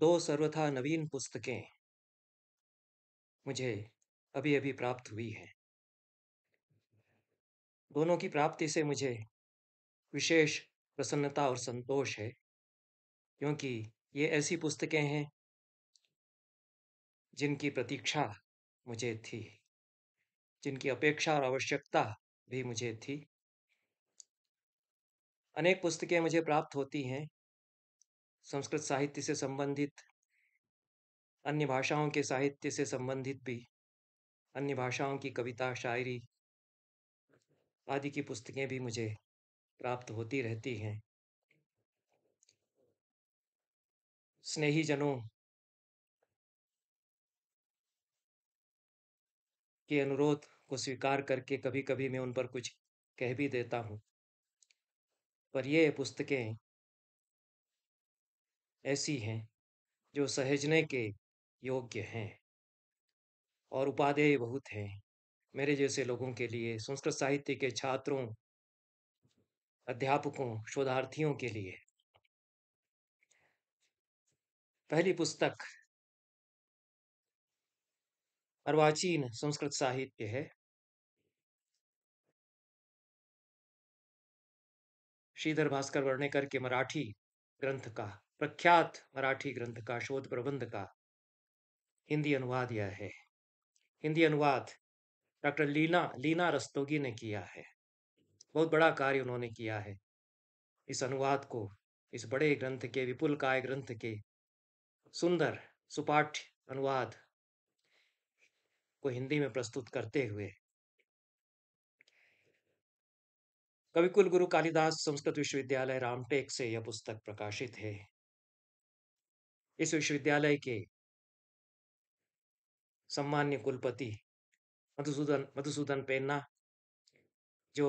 दो सर्वथा नवीन पुस्तकें मुझे अभी अभी प्राप्त हुई हैं दोनों की प्राप्ति से मुझे विशेष प्रसन्नता और संतोष है क्योंकि ये ऐसी पुस्तकें हैं जिनकी प्रतीक्षा मुझे थी जिनकी अपेक्षा और आवश्यकता भी मुझे थी अनेक पुस्तकें मुझे प्राप्त होती हैं संस्कृत साहित्य से संबंधित अन्य भाषाओं के साहित्य से संबंधित भी अन्य भाषाओं की कविता शायरी आदि की पुस्तकें भी मुझे प्राप्त होती रहती हैं स्नेही जनों के अनुरोध को स्वीकार करके कभी कभी मैं उन पर कुछ कह भी देता हूँ पर ये पुस्तकें ऐसी हैं जो सहेजने के योग्य हैं और उपाधेय बहुत हैं मेरे जैसे लोगों के लिए संस्कृत साहित्य के छात्रों अध्यापकों शोधार्थियों के लिए पहली पुस्तक अर्वाचीन संस्कृत साहित्य है श्रीधर भास्कर वर्णेकर के मराठी ग्रंथ का प्रख्यात मराठी ग्रंथ का शोध प्रबंध का हिंदी अनुवाद यह है हिंदी अनुवाद डॉक्टर लीना लीना रस्तोगी ने किया है बहुत बड़ा कार्य उन्होंने किया है इस अनुवाद को इस बड़े ग्रंथ के विपुल काय ग्रंथ के सुंदर सुपाठ्य अनुवाद को हिंदी में प्रस्तुत करते हुए कविकुल गुरु कालिदास संस्कृत विश्वविद्यालय रामटेक से यह पुस्तक प्रकाशित है इस विश्वविद्यालय के सम्मान्य कुलपति मधुसूदन मधुसूदन पेन्ना जो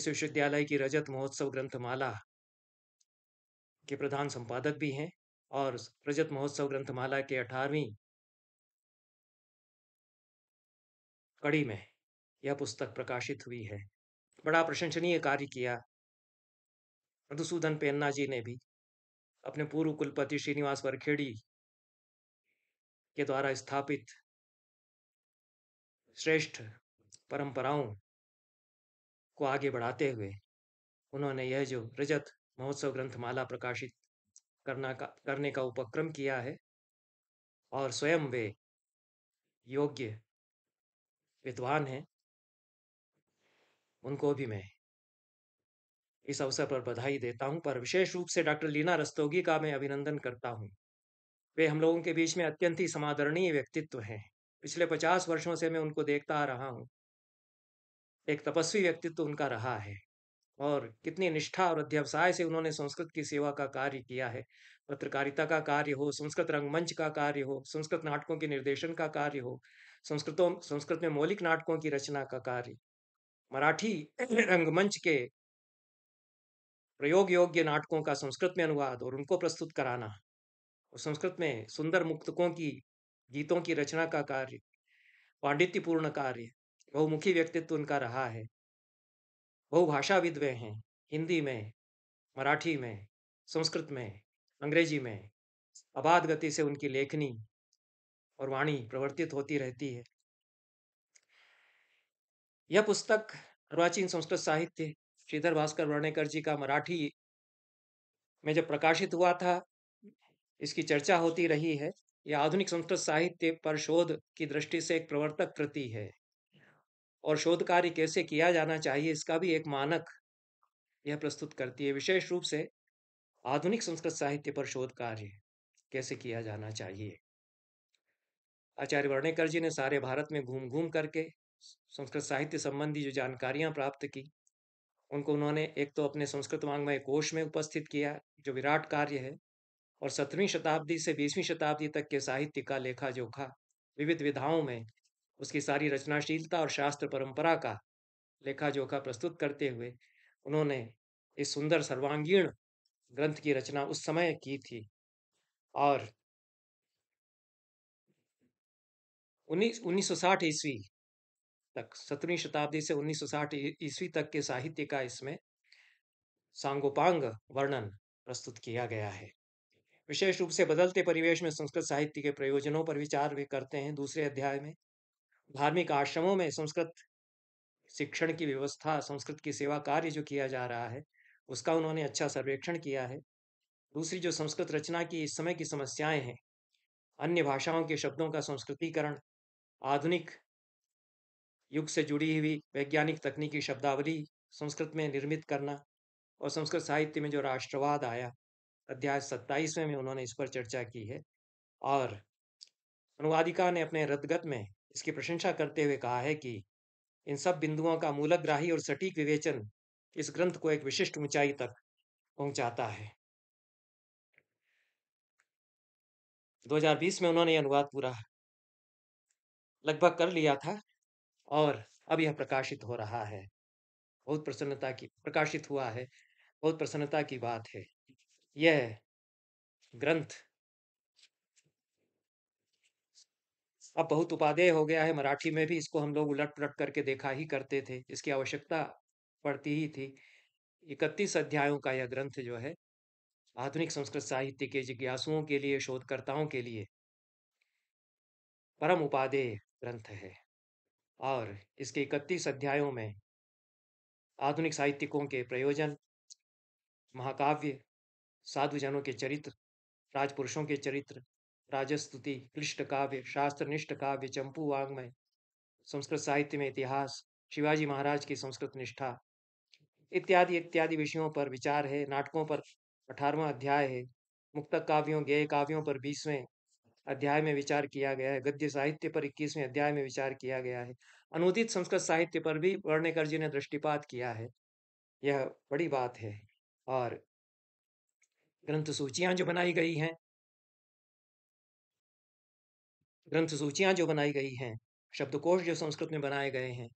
इस विश्वविद्यालय की रजत महोत्सव ग्रंथमाला के प्रधान संपादक भी हैं और रजत महोत्सव ग्रंथमाला के अठारहवीं कड़ी में यह पुस्तक प्रकाशित हुई है बड़ा प्रशंसनीय कार्य किया मधुसूदन पेन्ना जी ने भी अपने पूर्व कुलपति श्रीनिवास वरखेड़ी के द्वारा स्थापित श्रेष्ठ परंपराओं को आगे बढ़ाते हुए उन्होंने यह जो रजत महोत्सव ग्रंथमाला प्रकाशित करना का करने का उपक्रम किया है और स्वयं वे योग्य विद्वान हैं उनको भी मैं इस अवसर पर बधाई देता हूं पर विशेष रूप से डॉक्टर लीना रस्तोगी का मैं अभिनंदन करता हूं वे हम लोगों के बीच में अत्यंत ही समादरणीय व्यक्तित्व हैं पिछले पचास वर्षों से मैं उनको देखता आ रहा हूँ एक तपस्वी व्यक्तित्व उनका रहा है और कितनी निष्ठा और अध्यवसाय से उन्होंने संस्कृत की सेवा का कार्य किया है पत्रकारिता का कार्य हो संस्कृत रंगमंच का कार्य हो संस्कृत नाटकों के निर्देशन का कार्य हो संस्कृतों संस्कृत में मौलिक नाटकों की रचना का कार्य मराठी रंगमंच के प्रयोग योग्य नाटकों का संस्कृत में अनुवाद और उनको प्रस्तुत कराना और संस्कृत में सुंदर मुक्तकों की गीतों की रचना का कार्य पांडित्यपूर्ण कार्य बहुमुखी व्यक्तित्व उनका रहा है बहुभाषा विद्वे हैं हिंदी में मराठी में संस्कृत में अंग्रेजी में अबाध गति से उनकी लेखनी और वाणी प्रवर्तित होती रहती है यह पुस्तक अर्वाचीन संस्कृत साहित्य श्रीधर भास्कर वर्णेकर जी का मराठी में जब प्रकाशित हुआ था इसकी चर्चा होती रही है यह आधुनिक संस्कृत साहित्य पर शोध की दृष्टि से एक प्रवर्तक कृति है और शोध कार्य कैसे किया जाना चाहिए इसका भी एक मानक यह प्रस्तुत करती है विशेष रूप से आधुनिक संस्कृत साहित्य पर शोध कार्य कैसे किया जाना चाहिए आचार्य वर्णेकर जी ने सारे भारत में घूम घूम करके संस्कृत साहित्य संबंधी जो जानकारियां प्राप्त की उनको उन्होंने एक तो अपने संस्कृत वांग्मय कोष में उपस्थित किया जो विराट कार्य है और सत्रहवीं शताब्दी से बीसवीं शताब्दी तक के साहित्य का लेखा जोखा विविध विधाओं में उसकी सारी रचनाशीलता और शास्त्र परंपरा का लेखा जोखा प्रस्तुत करते हुए उन्होंने इस सुंदर सर्वांगीण ग्रंथ की रचना उस समय की थी और उन्नीस सौ साठ ईस्वी तक सत्रहवीं शताब्दी से 1960 ईस्वी तक के साहित्य का इसमें सांगोपांग वर्णन प्रस्तुत किया गया है विशेष रूप से बदलते परिवेश में संस्कृत साहित्य के प्रयोजनों पर विचार भी करते हैं दूसरे अध्याय में धार्मिक आश्रमों में संस्कृत शिक्षण की व्यवस्था संस्कृत की सेवा कार्य जो किया जा रहा है उसका उन्होंने अच्छा सर्वेक्षण किया है दूसरी जो संस्कृत रचना की इस समय की समस्याएं हैं अन्य भाषाओं के शब्दों का संस्कृतिकरण आधुनिक युग से जुड़ी हुई वैज्ञानिक तकनीकी शब्दावली संस्कृत में निर्मित करना और संस्कृत साहित्य में जो राष्ट्रवाद आया अध्याय सत्ताईसवें में उन्होंने इस पर चर्चा की है और अनुवादिका ने अपने रद्दगत में इसकी प्रशंसा करते हुए कहा है कि इन सब बिंदुओं का मूलग्राही और सटीक विवेचन इस ग्रंथ को एक विशिष्ट ऊंचाई तक पहुंचाता है 2020 में उन्होंने अनुवाद पूरा लगभग कर लिया था और अब यह प्रकाशित हो रहा है बहुत प्रसन्नता की प्रकाशित हुआ है बहुत प्रसन्नता की बात है यह ग्रंथ अब बहुत उपादेय हो गया है मराठी में भी इसको हम लोग उलट पुलट करके देखा ही करते थे इसकी आवश्यकता पड़ती ही थी इकतीस अध्यायों का यह ग्रंथ जो है आधुनिक संस्कृत साहित्य के जिज्ञासुओं के लिए शोधकर्ताओं के लिए परम उपादेय ग्रंथ है और इसके इकतीस अध्यायों में आधुनिक साहित्यिकों के प्रयोजन महाकाव्य साधुजनों के चरित्र राजपुरुषों के चरित्र राजस्तुति क्लिष्ट काव्य शास्त्रनिष्ठ काव्य चंपू में संस्कृत साहित्य में इतिहास शिवाजी महाराज की संस्कृत निष्ठा इत्यादि इत्यादि विषयों पर विचार है नाटकों पर अठारवा अध्याय है मुक्तक काव्यों गेय काव्यों पर बीसवें अध्याय में विचार किया गया है गद्य साहित्य पर इक्कीसवें अध्याय में विचार किया गया है अनुदित संस्कृत साहित्य पर भी वर्णेकर जी ने दृष्टिपात किया है यह बड़ी बात है और ग्रंथ सूचियां जो बनाई गई हैं ग्रंथ सूचियां जो बनाई गई हैं शब्दकोश जो संस्कृत में बनाए गए हैं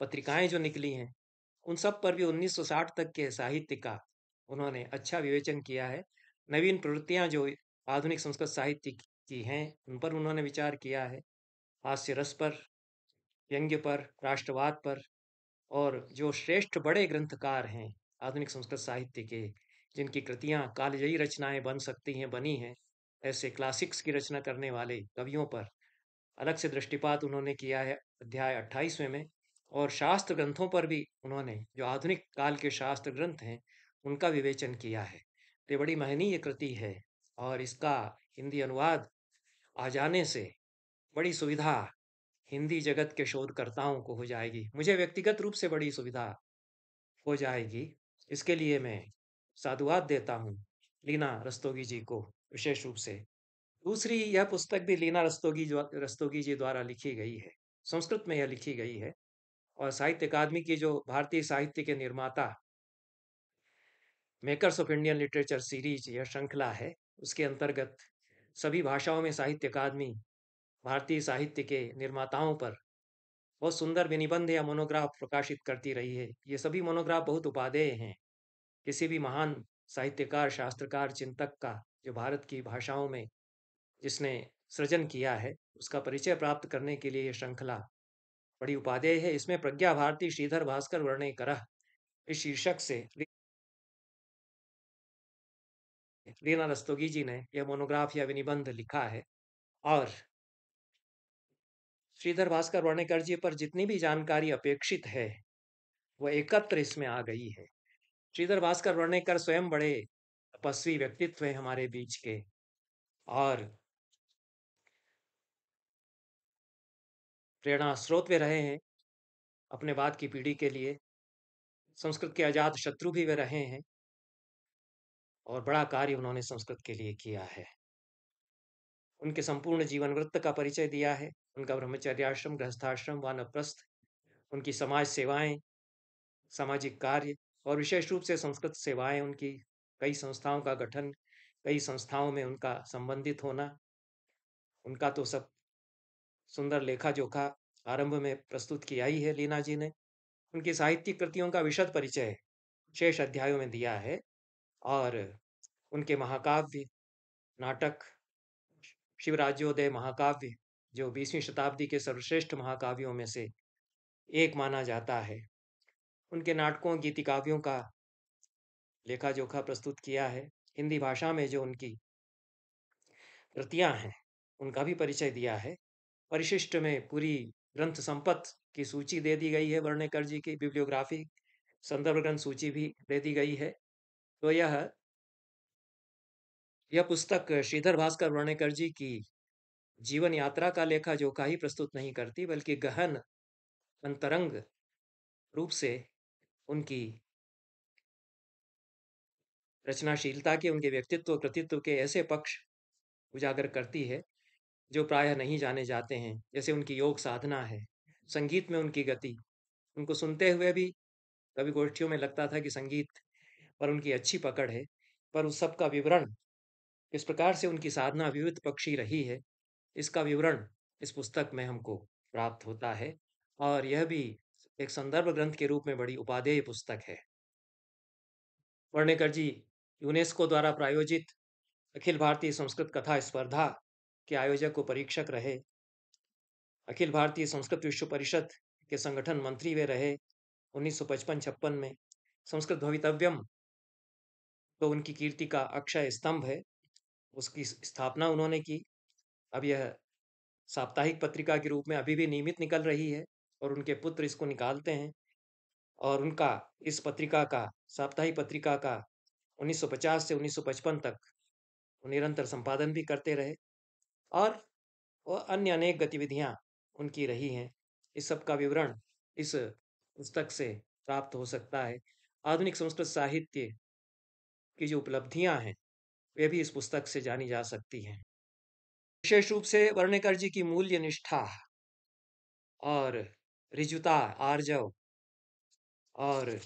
पत्रिकाएं जो निकली हैं उन सब पर भी 1960 तक के साहित्य का उन्होंने अच्छा विवेचन किया है नवीन प्रवृत्तियां जो आधुनिक संस्कृत साहित्य की हैं उन पर उन्होंने विचार किया है हास्य रस पर व्यंग्य पर राष्ट्रवाद पर और जो श्रेष्ठ बड़े ग्रंथकार हैं आधुनिक संस्कृत साहित्य के जिनकी कृतियाँ कालजयी रचनाएं बन सकती हैं बनी हैं ऐसे क्लासिक्स की रचना करने वाले कवियों पर अलग से दृष्टिपात उन्होंने किया है अध्याय अट्ठाईसवें में और शास्त्र ग्रंथों पर भी उन्होंने जो आधुनिक काल के शास्त्र ग्रंथ हैं उनका विवेचन किया है तो ये बड़ी महनीय कृति है और इसका हिंदी अनुवाद आ जाने से बड़ी सुविधा हिंदी जगत के शोधकर्ताओं को हो जाएगी मुझे व्यक्तिगत रूप से बड़ी सुविधा हो जाएगी इसके लिए मैं साधुवाद देता हूँ लीना रस्तोगी जी को विशेष रूप से दूसरी यह पुस्तक भी लीना रस्तोगी रस्तोगी जी द्वारा लिखी गई है संस्कृत में यह लिखी गई है और साहित्य अकादमी की जो भारतीय साहित्य के निर्माता makers of Indian literature series यह श्रृंखला है उसके अंतर्गत सभी भाषाओं में साहित्य अकादमी भारतीय साहित्य के निर्माताओं पर बहुत सुंदर विनिबंध या मोनोग्राफ प्रकाशित करती रही है ये सभी मोनोग्राफ बहुत उपादेय हैं किसी भी महान साहित्यकार शास्त्रकार चिंतक का जो भारत की भाषाओं में जिसने सृजन किया है उसका परिचय प्राप्त करने के लिए ये श्रृंखला बड़ी उपादेय है इसमें प्रज्ञा भारती श्रीधर भास्कर वर्णे करह इस शीर्षक से रीना रस्तोगी जी ने यह मोनोग्राफ या निबंध लिखा है और श्रीधर भास्कर वर्णेकर जी पर जितनी भी जानकारी अपेक्षित है वह एकत्र इसमें आ गई है श्रीधर भास्कर वर्णेकर स्वयं बड़े तपस्वी व्यक्तित्व है हमारे बीच के और प्रेरणा स्रोत वे रहे हैं अपने बाद की पीढ़ी के लिए संस्कृत के आजाद शत्रु भी वे रहे हैं और बड़ा कार्य उन्होंने संस्कृत के लिए किया है उनके संपूर्ण जीवन वृत्त का परिचय दिया है उनका ब्रह्मचर्याश्रम गृहस्थाश्रम वानप्रस्थ उनकी समाज सेवाएं सामाजिक कार्य और विशेष रूप से संस्कृत सेवाएं उनकी कई संस्थाओं का गठन कई संस्थाओं में उनका संबंधित होना उनका तो सब सुंदर लेखा जोखा आरंभ में प्रस्तुत किया ही है लीना जी ने उनकी साहित्यिक कृतियों का विशद परिचय शेष अध्यायों में दिया है और उनके महाकाव्य नाटक शिवराज्योदय महाकाव्य जो बीसवीं शताब्दी के सर्वश्रेष्ठ महाकाव्यों में से एक माना जाता है उनके नाटकों गीति काव्यों का लेखा जोखा प्रस्तुत किया है हिंदी भाषा में जो उनकी कृतियां हैं उनका भी परिचय दिया है परिशिष्ट में पूरी ग्रंथ संपत्त की सूची दे दी गई है वर्णेकर जी की बिब्लियोग्राफी संदर्भ ग्रंथ सूची भी दे दी गई है तो यह यह पुस्तक श्रीधर भास्कर वर्णेकर जी की जीवन यात्रा का लेखा जो का ही प्रस्तुत नहीं करती बल्कि गहन अंतरंग रूप से उनकी रचनाशीलता के उनके व्यक्तित्व कृतित्व के ऐसे पक्ष उजागर करती है जो प्रायः नहीं जाने जाते हैं जैसे उनकी योग साधना है संगीत में उनकी गति उनको सुनते हुए भी कभी गोष्ठियों में लगता था कि संगीत पर उनकी अच्छी पकड़ है पर उस सब का विवरण किस प्रकार से उनकी साधना विविध पक्षी रही है इसका विवरण इस पुस्तक में हमको प्राप्त होता है और यह भी एक संदर्भ ग्रंथ के रूप में बड़ी उपाधेय पुस्तक है वर्णेकर जी यूनेस्को द्वारा प्रायोजित अखिल भारतीय संस्कृत कथा स्पर्धा के आयोजक व परीक्षक रहे अखिल भारतीय संस्कृत विश्व परिषद के संगठन मंत्री वे रहे 1955 सौ में संस्कृत भवितव्यम तो उनकी कीर्ति का अक्षय स्तंभ है उसकी स्थापना उन्होंने की अब यह साप्ताहिक पत्रिका के रूप में अभी भी नियमित निकल रही है और उनके पुत्र इसको निकालते हैं और उनका इस पत्रिका का साप्ताहिक पत्रिका का 1950 से 1955 तक निरंतर संपादन भी करते रहे और, अन्य अनेक गतिविधियां उनकी रही हैं इस सब का विवरण इस पुस्तक से प्राप्त हो सकता है आधुनिक संस्कृत साहित्य की जो उपलब्धियां हैं वे भी इस पुस्तक से जानी जा सकती हैं विशेष रूप से वर्णकर जी की मूल्य निष्ठा और रिजुता आर्जव और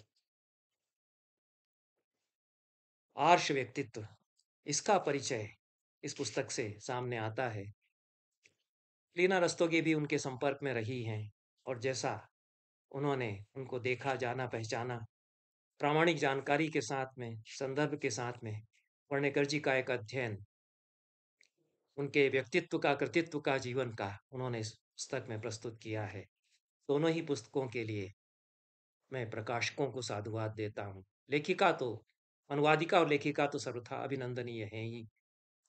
आर्ष व्यक्तित्व इसका परिचय इस पुस्तक से सामने आता है लीना रस्तोगी भी उनके संपर्क में रही हैं और जैसा उन्होंने उनको देखा जाना पहचाना प्रामाणिक जानकारी के साथ में संदर्भ के साथ में पर्णेकर जी का एक अध्ययन उनके व्यक्तित्व का कृतित्व का जीवन का उन्होंने इस पुस्तक में प्रस्तुत किया है दोनों ही पुस्तकों के लिए मैं प्रकाशकों को साधुवाद देता हूँ लेखिका तो अनुवादिका और लेखिका तो सर्वथा अभिनंदनीय है ही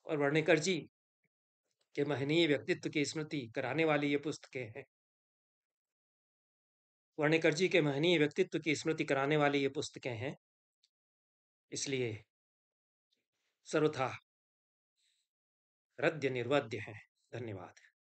और वर्णेकर जी के महनीय व्यक्तित्व की स्मृति कराने वाली ये पुस्तकें हैं वर्णेकर जी के महनीय व्यक्तित्व की स्मृति कराने वाली ये पुस्तकें हैं इसलिए सर्वथा रद्य निर्वद्य हैं धन्यवाद